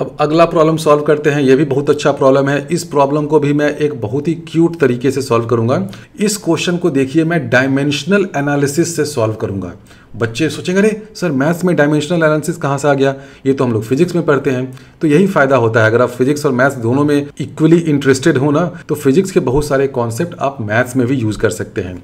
अब अगला problem solve करते हैं यह भी बहुत अच्छा प्रॉब्लम है इस प्रॉब्लम को भी मैं एक बहुत ही क्यूट तरीके से सॉल्व करूंगा इस क्वेश्चन को देखिए मैं डायमेंशनल एनालिसिस से सॉल्व करूंगा बच्चे सोचेंगे अरे सर मैथ्स में डायमेंशनल एनालिसिस कहाँ से आ गया ये तो हम लोग फिजिक्स में पढ़ते हैं तो यही फायदा होता है अगर आप फिजिक्स और मैथ्स दोनों में इक्वली इंटरेस्टेड हो ना तो फिजिक्स के बहुत सारे कॉन्सेप्ट आप मैथ्स में भी यूज़ कर सकते हैं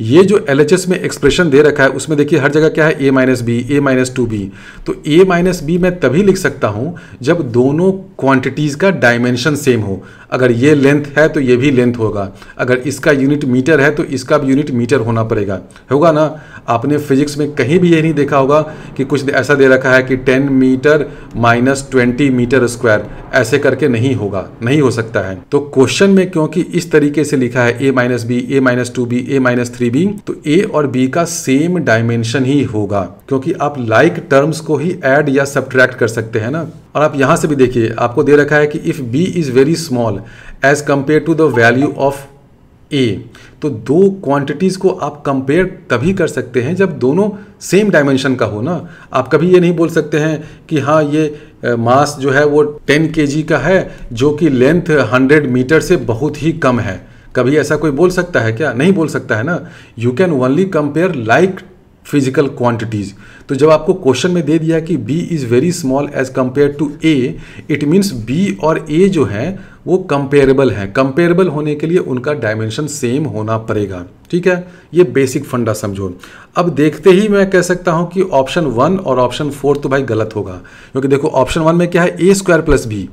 ये जो एल में एक्सप्रेशन दे रखा है उसमें देखिए हर जगह क्या है A minus B A minus two B तो ए माइनस बी मैं तभी लिख सकता हूँ जब दोनों क्वांटिटीज़ का डायमेंशन सेम हो अगर ये लेंथ है तो ये भी लेंथ होगा अगर इसका यूनिट मीटर है तो इसका भी यूनिट मीटर होना पड़ेगा होगा ना आपने फिजिक्स में कहीं भी ये नहीं देखा होगा कि कुछ ऐसा दे रखा है कि ten metre minus twenty metre square ऐसे करके नहीं होगा नहीं हो सकता है तो क्वेश्चन में क्योंकि इस तरीके से लिखा है A minus B A minus two B A minus three B तो ए और बी का सेम डायमेंशन ही होगा क्योंकि आप लाइक like टर्म्स को ही एड या सब्ट्रैक्ट कर सकते हैं ना और आप यहां से भी देखिए आपको दे रखा है कि if B is very small small as compare to the value of A तो दो क्वांटिटीज़ को आप कंपेयर तभी कर सकते हैं जब दोनों सेम डायमेंशन का हो ना आप कभी ये नहीं बोल सकते हैं कि हाँ ये मास जो है वो 10 के का है जो कि लेंथ 100 मीटर से बहुत ही कम है कभी ऐसा कोई बोल सकता है क्या नहीं बोल सकता है ना you can only compare like physical quantities तो जब आपको क्वेश्चन में दे दिया कि B is very small as compare to A it means B और ए जो है वो कंपेरेबल है कंपेरेबल होने के लिए उनका डायमेंशन सेम होना पड़ेगा ठीक है ये बेसिक फंडा समझो अब देखते ही मैं कह सकता हूँ कि ऑप्शन वन और ऑप्शन फोर तो भाई गलत होगा क्योंकि देखो ऑप्शन वन में क्या है A square plus B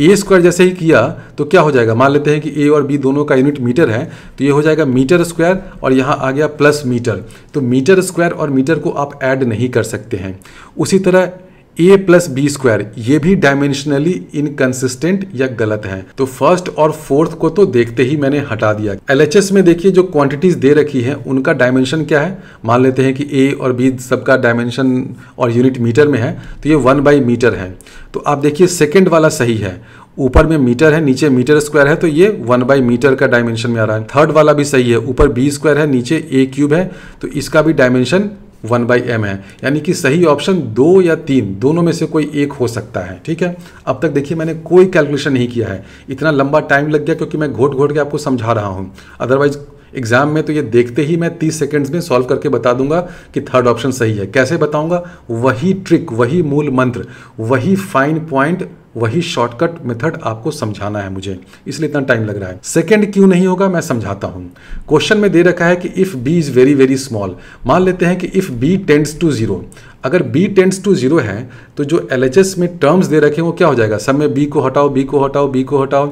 A square जैसे ही किया तो क्या हो जाएगा मान लेते हैं कि ए और बी दोनों का यूनिट मीटर है तो ये हो जाएगा मीटर स्क्वायर और यहाँ आ गया प्लस मीटर तो मीटर स्क्वायर और मीटर को आप ऐड नहीं कर सकते हैं उसी तरह ए प्लस बी स्क्वायर ये भी डायमेंशनली इनकन्सिस्टेंट या गलत है तो फर्स्ट और फोर्थ को तो देखते ही मैंने हटा दिया एल में देखिए जो क्वांटिटीज दे रखी है उनका डायमेंशन क्या है मान लेते हैं कि ए और बी सबका डायमेंशन और यूनिट मीटर में है तो ये वन बाई मीटर है तो आप देखिए सेकेंड वाला सही है ऊपर में मीटर है नीचे मीटर स्क्वायर है तो ये वन बाई मीटर का डायमेंशन में आ रहा है थर्ड वाला भी सही है ऊपर बी स्क्वायर है नीचे ए क्यूब है तो इसका भी डायमेंशन वन बाई एम है यानी कि सही ऑप्शन दो या तीन दोनों में से कोई एक हो सकता है ठीक है अब तक देखिए मैंने कोई कैलकुलेशन नहीं किया है इतना लंबा टाइम लग गया क्योंकि मैं घोट घोट के आपको समझा रहा हूँ अदरवाइज एग्जाम में तो ये देखते ही मैं तीस सेकेंड्स में सॉल्व करके बता दूंगा कि थर्ड ऑप्शन सही है कैसे बताऊंगा वही ट्रिक वही मूल मंत्र वही फाइन पॉइंट वही शॉर्टकट मेथड आपको समझाना है मुझे इसलिए इतना टाइम लग रहा है सेकेंड क्यों नहीं होगा मैं समझाता हूं क्वेश्चन में दे रखा है कि if B is very very small मान लेते हैं कि if B tends to zero अगर बी टेंड्स टू जीरो है तो जो एल में टर्म्स दे रखे हैं वो क्या हो जाएगा सब में बी को हटाओ बी को हटाओ बी को हटाओ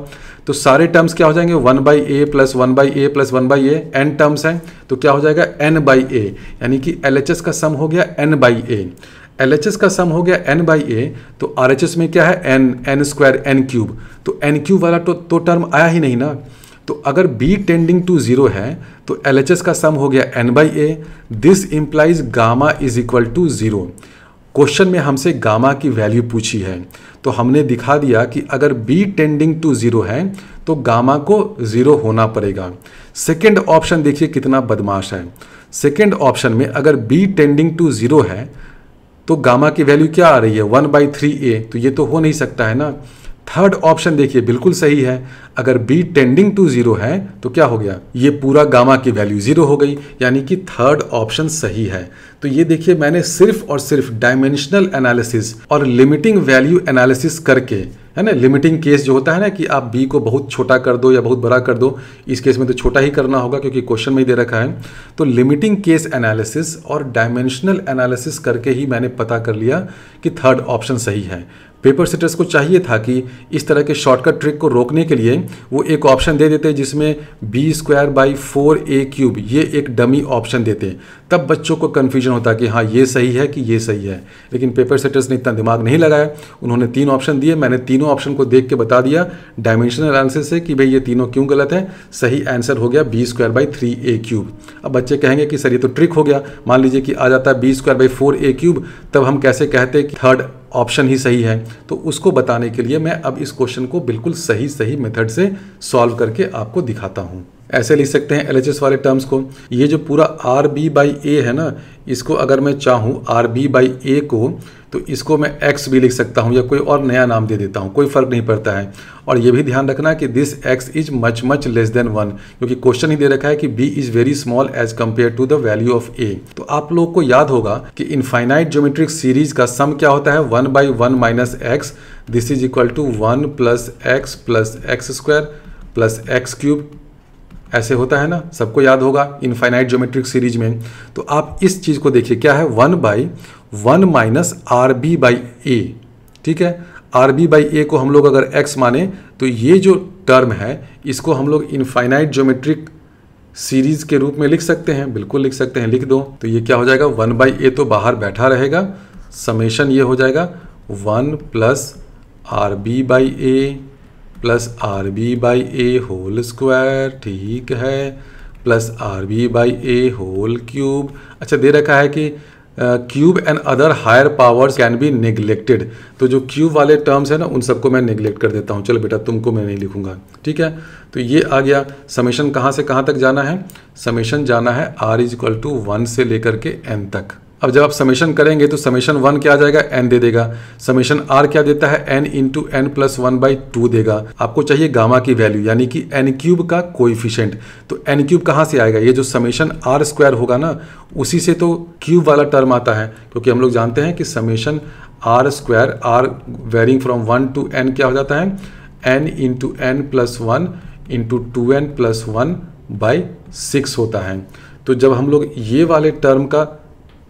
तो सारे टर्म्स क्या हो जाएंगे one by A plus one by A plus one by A N terms हैं तो क्या हो जाएगा एन बाई ए यानी कि एल का सम हो गया एन बाई ए एल का सम हो गया एन बाई ए तो आर में क्या है N N square N cube तो एन क्यूब वाला तो, तो टर्म आया ही नहीं ना तो अगर b टेंडिंग टू जीरो है तो एल का सम हो गया N by A this implies gamma is equal to zero question में हमसे गामा की वैल्यू पूछी है तो हमने दिखा दिया कि अगर b टेंडिंग टू ज़ीरो है तो गामा को ज़ीरो होना पड़ेगा सेकेंड ऑप्शन देखिए कितना बदमाश है सेकेंड ऑप्शन में अगर b टेंडिंग टू ज़ीरो है तो गामा की वैल्यू क्या आ रही है वन बाई थ्री ए तो ये तो हो नहीं सकता है ना थर्ड ऑप्शन देखिए बिल्कुल सही है अगर b टेंडिंग टू जीरो है तो क्या हो गया ये पूरा गामा की वैल्यू जीरो हो गई यानी कि थर्ड ऑप्शन सही है तो ये देखिए मैंने सिर्फ और सिर्फ डायमेंशनल एनालिसिस और लिमिटिंग वैल्यू एनालिसिस करके है ना लिमिटिंग केस जो होता है ना कि आप बी को बहुत छोटा कर दो या बहुत बड़ा कर दो इस केस में तो छोटा ही करना होगा क्योंकि क्वेश्चन में ही दे रखा है तो लिमिटिंग केस एनालिसिस और डायमेंशनल एनालिसिस करके ही मैंने पता कर लिया कि थर्ड ऑप्शन सही है पेपर सेटर्स को चाहिए था कि इस तरह के शॉर्टकट ट्रिक को रोकने के लिए वो एक ऑप्शन दे देते जिसमें B square by four A cube ये एक डमी ऑप्शन देते तब बच्चों को कन्फ्यूजन होता कि हाँ ये सही है कि ये सही है लेकिन पेपर सेटर्स ने इतना दिमाग नहीं लगाया उन्होंने तीन ऑप्शन दिए मैंने तीनों ऑप्शन को देख के बता दिया डायमेंशनल आंसर से कि भाई ये तीनों क्यों गलत है सही आंसर हो गया B square by three A cube अब बच्चे कहेंगे कि सर ये तो ट्रिक हो गया मान लीजिए कि आ जाता है B square by four A cube तब हम कैसे कहते कि थर्ड ऑप्शन ही सही है तो उसको बताने के लिए मैं अब इस क्वेश्चन को बिल्कुल सही सही मेथड से सॉल्व करके आपको दिखाता हूँ ऐसे लिख सकते हैं एल वाले टर्म्स को ये जो पूरा आर बी बाई ए है ना इसको अगर मैं चाहूँ आर बी बाई ए को तो इसको मैं एक्स भी लिख सकता हूँ या कोई और नया नाम दे देता हूँ कोई फ़र्क नहीं पड़ता है और ये भी ध्यान रखना कि this X is much much less than one क्योंकि क्वेश्चन ही दे रखा है कि B is very small as compare to the value of A तो आप लोग को याद होगा कि इनफाइनाइट ज्योमेट्रिक सीरीज का सम क्या होता है one by one minus X this is equal to one plus X plus X square plus X cube ऐसे होता है ना सबको याद होगा इनफाइनाइट ज्योमेट्रिक सीरीज में तो आप इस चीज़ को देखिए क्या है one by one minus R B by A ठीक है आर बी बाई ए को हम लोग अगर एक्स माने तो ये जो टर्म है इसको हम लोग इनफाइनाइट ज्योमेट्रिक सीरीज के रूप में लिख सकते हैं बिल्कुल लिख सकते हैं लिख दो तो ये क्या हो जाएगा वन बाई ए तो बाहर बैठा रहेगा समेशन ये हो जाएगा one plus R B by A plus R B by A whole square ठीक है plus R B by A whole cube अच्छा दे रखा है कि cube and other higher powers can be neglected तो जो क्यूब वाले टर्म्स हैं ना उन सबको मैं निगलेक्ट कर देता हूँ चलो बेटा तुमको मैं नहीं लिखूंगा ठीक है तो ये आ गया समेशन कहाँ से कहाँ तक जाना है समेशन जाना है R is equal to one से लेकर के एन तक अब जब आप समेशन करेंगे तो समेशन वन क्या आ जाएगा एन दे देगा समेशन आर क्या देता है N into N plus one by two देगा आपको चाहिए गामा की वैल्यू यानी कि एन क्यूब का कोइफिशेंट तो एन क्यूब कहाँ से आएगा ये जो समेशन आर स्क्वायर होगा ना उसी से तो क्यूब वाला टर्म आता है क्योंकि हम लोग जानते हैं कि summation r square r varying from one to n क्या हो जाता है N into N plus one into two n plus one by six होता है तो जब हम लोग ये वाले टर्म का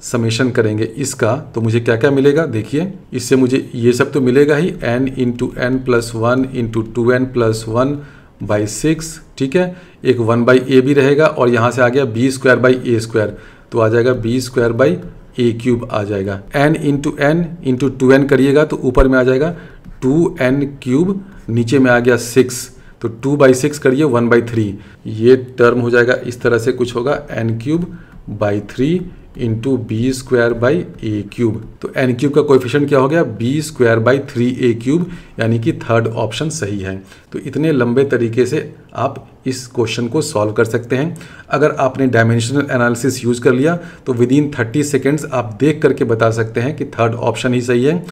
समेशन करेंगे इसका तो मुझे क्या क्या मिलेगा देखिए इससे मुझे ये सब तो मिलेगा ही n into N plus one into two n plus one by six ठीक है एक वन बाई ए भी रहेगा और यहाँ से आ गया B square by a square तो आ जाएगा b square by a cube आ जाएगा n into n into two n करिएगा तो ऊपर में आ जाएगा टू एन क्यूब नीचे में आ गया सिक्स तो टू बाई सिक्स करिए वन बाई थ्री ये टर्म हो जाएगा इस तरह से कुछ होगा n cube by three into b square by a cube तो एन क्यूब का कोफिशन क्या हो गया B square by three A cube यानी कि थर्ड ऑप्शन सही है तो इतने लंबे तरीके से आप इस क्वेश्चन को सॉल्व कर सकते हैं अगर आपने डायमेंशनल एनालिसिस यूज़ कर लिया तो विद इन थर्टी सेकेंड्स आप देख करके बता सकते हैं कि थर्ड ऑप्शन ही सही है